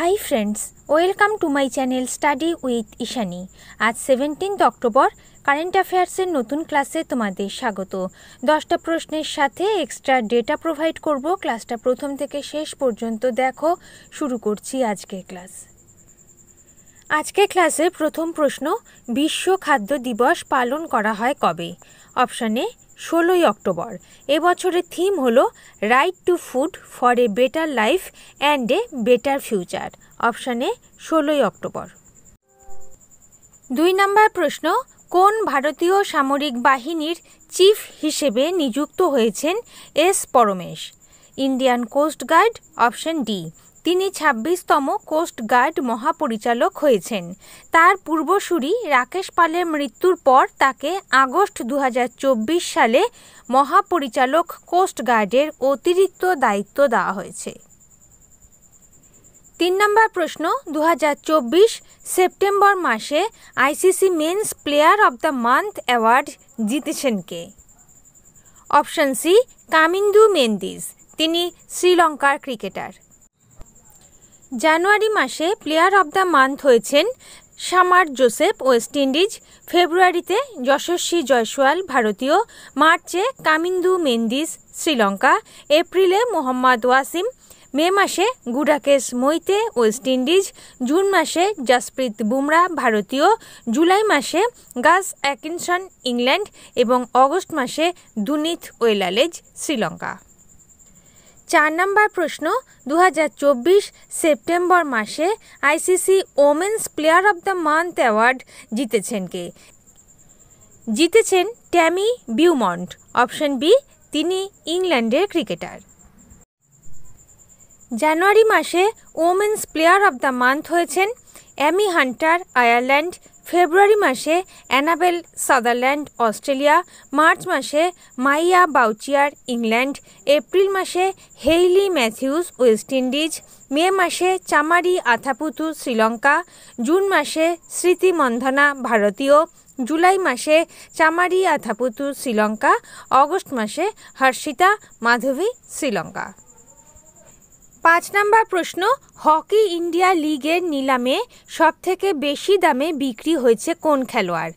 high friends welcome to my channel study with Ishani আজ seventeenth October current অ্যাফেয়ার্সের নতুন ক্লাসে তোমাদের স্বাগত দশটা প্রশ্নের সাথে এক্সট্রা ডেটা প্রোভাইড করব ক্লাসটা প্রথম থেকে শেষ পর্যন্ত দেখো শুরু করছি আজকের ক্লাস আজকে ক্লাসে প্রথম প্রশ্ন বিশ্ব খাদ্য দিবস পালন করা হয় কবে অপশানে ষোলোই অক্টোবর এবছরের থিম হলো right to food for a better life and a better future অপশানে ষোলোই অক্টোবর দুই নম্বর প্রশ্ন কোন ভারতীয় সামরিক বাহিনীর চিফ হিসেবে নিযুক্ত হয়েছেন S Paramesh Indian coast guard option D তিনি ছাব্বিশতম কোস্টগার্ড মহাপরিচালক হয়েছেন তার পূর্বসূরি রাকেশ পালের মৃত্যুর পর তাকে আগস্ট দু সালে মহাপরিচালক কোস্টগার্ডের অতিরিক্ত দায়িত্ব দেওয়া হয়েছে তিন নম্বর প্রশ্ন দু সেপ্টেম্বর মাসে ICC men's player of the month award জিতেছেন কে অপশন সি কামিন্দু মেন্দিস তিনি শ্রীলঙ্কার ক্রিকেটার জানুয়ারি মাসে প্লেয়ার অব দ্য মান্থ হয়েছেন সামার জোসেফ ওয়েস্ট ইন্ডিজ ফেব্রুয়ারিতে যশস্বী জয়সওয়াল ভারতীয় মার্চে কামিন্দু মেন্দিস শ্রীলঙ্কা এপ্রিলে মোহাম্মদ ওয়াসিম মে মাসে Gudakesh Motie West Indies June মাসে জাসপ্রীত বুমরা ভারতীয় জুলাই মাসে গাস অ্যাকিনসন ইংল্যান্ড এবং অগস্ট মাসে দুনিথ ওয়েলালেজ শ্রীলঙ্কা চার নম্বর প্রশ্ন দু সেপ্টেম্বর মাসে ICC women's player of the month award জিতেছেন কে জিতেছেন ট্যামি বিউমন্ট অপশন বি তিনি ইংল্যান্ডের ক্রিকেটার জানুয়ারি মাসে women's player of the month হয়েছেন অ্যামি হান্টার আয়ারল্যান্ড ফেব্রুয়ারি মাসে অ্যানাবেল সাদারল্যান্ড অস্ট্রেলিয়া মার্চ মাসে মাইয়া বাউচিয়ার ইংল্যান্ড এপ্রিল মাসে Hayley Matthews West Indies May মাসে চামারি আথাপুথু শ্রীলঙ্কা জুন মাসে স্মৃতি মন্ধনা ভারতীয় জুলাই মাসে চামারি আথাপুতু শ্রীলঙ্কা অগস্ট মাসে হর্ষিতা মাধবী শ্রীলঙ্কা পাঁচ নাম্বার প্রশ্ন হকি ইন্ডিয়া লিগের নিলামে সবথেকে বেশি দামে বিক্রি হয়েছে কোন খেলোয়াড়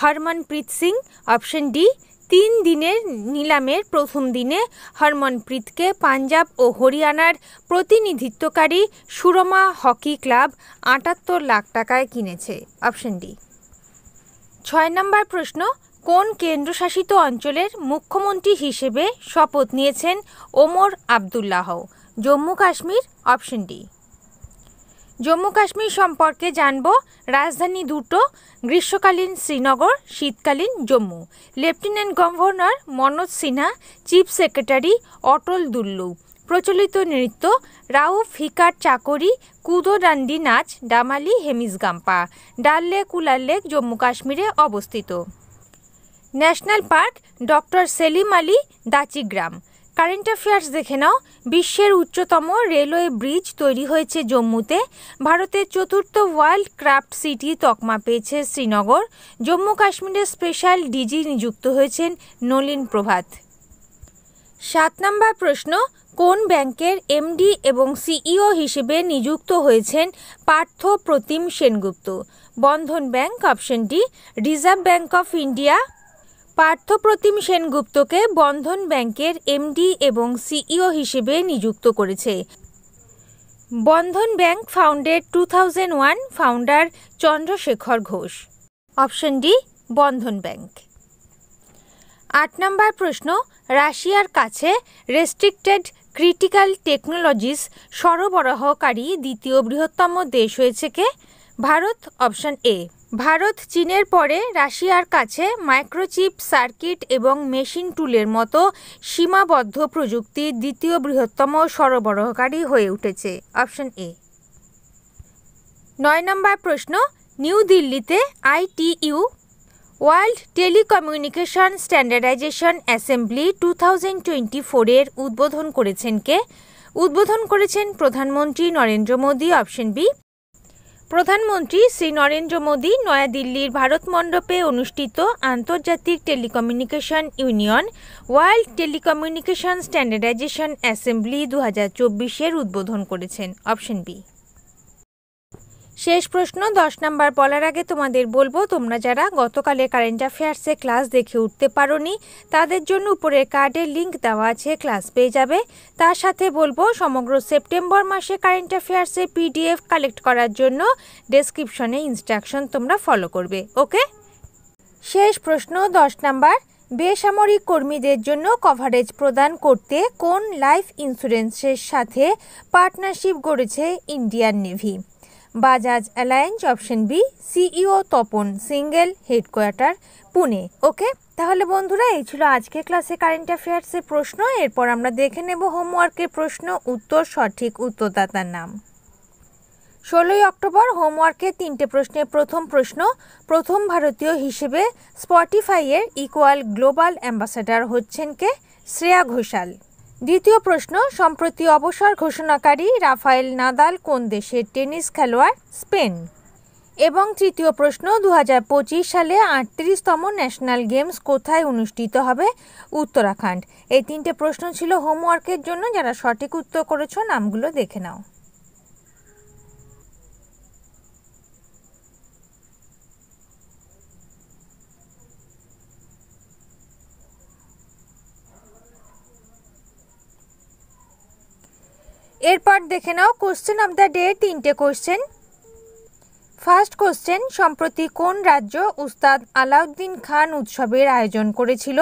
হরমনপ্রীত সিং অপশন ডি তিন দিনের নিলামের প্রথম দিনে হরমনপ্রীতকে পাঞ্জাব ও হরিয়ানার প্রতিনিধিত্বকারী সুরমা হকি ক্লাব আটাত্তর লাখ টাকায় কিনেছে অপশন ডি ছয় নম্বর প্রশ্ন কোন কেন্দ্রশাসিত অঞ্চলের মুখ্যমন্ত্রী হিসেবে শপথ নিয়েছেন ওমর আবদুল্লাহ জম্মু কাশ্মীর অপশন ডি জম্মু কাশ্মীর সম্পর্কে জানব রাজধানী দুটো গ্রীষ্মকালীন শ্রীনগর শীতকালীন Jammu lieutenant governor Manoj Sinha chief secretary Atal Dulloo প্রচলিত নৃত্য রাউ ফিকার চাকরি কুদো ডান্ডি নাচ ডামালি হেমিসগাম্পা ডাল লেক উলাল লেক জম্মু কাশ্মীরে অবস্থিত national park doctor Salim Ali Dachigam current affairs দেখে নাও বিশ্বের উচ্চতম রেলওয়ে ব্রিজ তৈরি হয়েছে জম্মুতে ভারতের চতুর্থ ওয়ার্ল্ড ক্রাফট সিটি তকমা পেয়েছে শ্রীনগর জম্মু কাশ্মীরের স্পেশাল ডিজি নিযুক্ত হয়েছেন নলিন প্রভাত সাত নম্বর প্রশ্ন কোন ব্যাংকের এমডি এবং সিইও হিসেবে নিযুক্ত হয়েছেন পার্থ প্রতিম সেনগুপ্ত বন্ধন ব্যাংক অপশনটি Reserve Bank of India Parthapratim সেনগুপ্তকে বন্ধন ব্যাংকের এমডি এবং সিইও হিসেবে নিযুক্ত করেছে Bandhan bank founded two thousand one founder Chandrashekhar Ghosh option D Bandhan bank আট নম্বর প্রশ্ন রাশিয়ার কাছে রেস্ট্রিক্টেড ক্রিটিক্যাল টেকনোলজিস সরবরাহকারী দ্বিতীয় বৃহত্তম দেশ হয়েছে কে ভারত অপশন এ ভারত চীনের পরে রাশিয়ার কাছে মাইক্রোচিপ সার্কিট এবং মেশিন টুলের মতো সীমাবদ্ধ প্রযুক্তির দ্বিতীয় বৃহত্তম সরবরাহকারী হয়ে উঠেছে অপশন এ নয় নম্বর প্রশ্ন নিউ দিল্লিতে ITU world telecommunication standardization assembly two thousand twenty ফোরের উদ্বোধন করেছেন কে উদ্বোধন করেছেন প্রধানমন্ত্রী নরেন্দ্র মোদী অপশন বি প্রধানমন্ত্রী শ্রী নরেন্দ্র মোদী নয়াদিল্লির ভারত মণ্ডপে অনুষ্ঠিত আন্তর্জাতিক telecommunication union world telecommunication standardization assembly দু হাজার উদ্বোধন করেছেন অপশন বি শেষ প্রশ্ন দশ নাম্বার বলার আগে তোমাদের বলবো তোমরা যারা গতকালের কারেন্ট অ্যাফেয়ার্সে ক্লাস দেখে উঠতে পারোনি তাদের জন্য উপরের কার্ডের লিঙ্ক দেওয়া আছে ক্লাস পেয়ে যাবে তার সাথে বলবো সমগ্র সেপ্টেম্বর মাসে কারেন্ট অ্যাফেয়ার্সে পিডিএফ কালেক্ট করার জন্য ডেসক্রিপশনে ইনস্ট্রাকশন তোমরা ফলো করবে ওকে শেষ প্রশ্ন দশ নাম্বার বেসামরিক কর্মীদের জন্য কভারেজ প্রদান করতে কোন লাইফ ইন্স্যুরেন্সের সাথে পার্টনারশিপ গড়েছে Indian navy Bajaj Allianz option B CEO Tapan Singhel headquarter Pune okay তাহলে বন্ধুরা এই ছিল আজকে ক্লাসে কারেন্ট অ্যাফেয়ার্সের প্রশ্ন এরপর আমরা দেখে নেব হোমওয়ার্কের প্রশ্ন উত্তর সঠিক উত্তরদাতার নাম ষোলোই অক্টোবর হোমওয়ার্কের তিনটে প্রশ্নের প্রথম প্রশ্ন প্রথম ভারতীয় হিসেবে স্পটিফাইয়ের ইকুয়াল গ্লোবাল অ্যাম্বাসাডার হচ্ছেন কে শ্রেয়া ঘোষাল দ্বিতীয় প্রশ্ন সম্প্রতি অবসর ঘোষণাকারী রাফায়েল নাদাল কোন দেশের টেনিস খেলোয়াড় স্পেন এবং তৃতীয় প্রশ্ন দু সালে আটত্রিশতম ন্যাশনাল গেমস কোথায় অনুষ্ঠিত হবে উত্তরাখণ্ড এই তিনটে প্রশ্ন ছিল হোমওয়ার্কের জন্য যারা সঠিক উত্তর করেছ নামগুলো দেখে নাও এরপর দেখে নাও কোশ্চেন অব দ্য ডে তিনটে কোশ্চেন ফার্স্ট কোশ্চেন সম্প্রতি কোন রাজ্য উস্তাদ আলাউদ্দিন খান উৎসবের আয়োজন করেছিল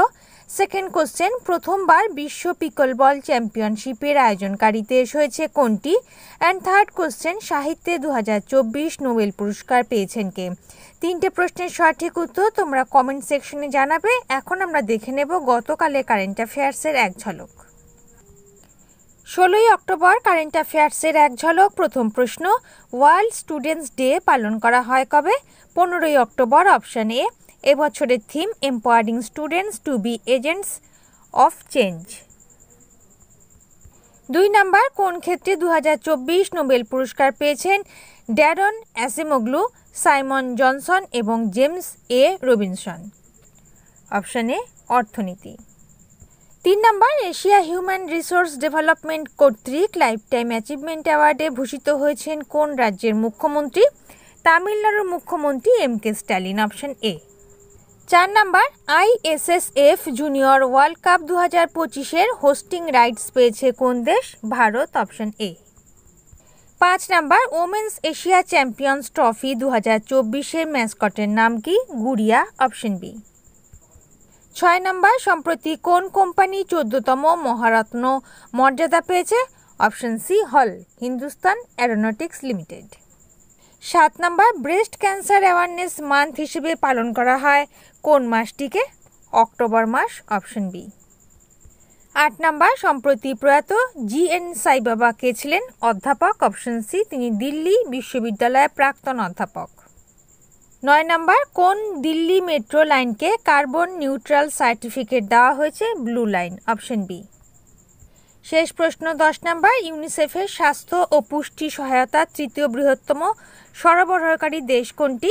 সেকেন্ড কোশ্চেন প্রথমবার বিশ্ব পিকলবল চ্যাম্পিয়নশিপের আয়োজনকারীতে এসে হয়েছে কোনটি অ্যান্ড থার্ড কোশ্চেন সাহিত্যে দু নোবেল পুরস্কার পেয়েছেন কে তিনটে প্রশ্নের সঠিক উত্তর তোমরা কমেন্ট সেকশনে জানাবে এখন আমরা দেখে নেব গতকালে কারেন্ট অ্যাফেয়ার্সের এক ঝলক ষোলোই অক্টোবর কারেন্ট অ্যাফেয়ার্সের এক ঝলক প্রথম প্রশ্ন ওয়ার্ল্ড স্টুডেন্টস ডে পালন করা হয় কবে পনেরোই অক্টোবর অপশান এ এবছরের theme empowering students to be agents of change দুই নম্বর কোন ক্ষেত্রে দু নোবেল পুরস্কার পেয়েছেন ড্যারন অ্যাসেমোগ্লু সাইমন জনসন এবং জেমস এ রবিনসন অপশানে অর্থনীতি তিন নম্বর এশিয়া হিউম্যান রিসোর্স ডেভেলপমেন্ট কর্তৃক লাইফ টাইম অ্যাচিভমেন্ট অ্যাওয়ার্ডে ভূষিত হয়েছেন কোন রাজ্যের মুখ্যমন্ত্রী তামিলনাড়ুর মুখ্যমন্ত্রী M K Stalin option A চার নম্বর আইএসএসএফ জুনিয়র ওয়ার্ল্ড কাপ দু হাজার পঁচিশের হোস্টিং রাইটস পেয়েছে কোন দেশ ভারত অপশন এ পাঁচ নম্বর ওমেন্স এশিয়া চ্যাম্পিয়ন্স ট্রফি দু হাজার চব্বিশের ম্যাসকটের নাম কি গুড়িয়া অপশন বি ছয় নম্বর সম্প্রতি কোন কোম্পানি চোদ্দতম মহারত্ন মর্যাদা পেয়েছে অপশন সি হল হিন্দুস্তান অ্যারোনটিক্স লিমিটেড সাত নম্বর ব্রেস্ট ক্যান্সার অ্যাওয়ারনেস মান্থ হিসেবে পালন করা হয় কোন মাসটিকে অক্টোবর মাস অপশন বি আট নম্বর সম্প্রতি প্রয়াত জি এন সাইবাবা কে ছিলেন অধ্যাপক অপশন সি তিনি দিল্লি বিশ্ববিদ্যালয়ের প্রাক্তন অধ্যাপক নয় নাম্বার কোন দিল্লি মেট্রো লাইনকে কার্বন নিউট্রাল সার্টিফিকেট দেওয়া হয়েছে ব্লু লাইন অপশন বি শেষ প্রশ্ন দশ নাম্বার ইউনিসেফের স্বাস্থ্য ও পুষ্টি সহায়তা তৃতীয় বৃহত্তম সরবরাহকারী দেশ কোনটি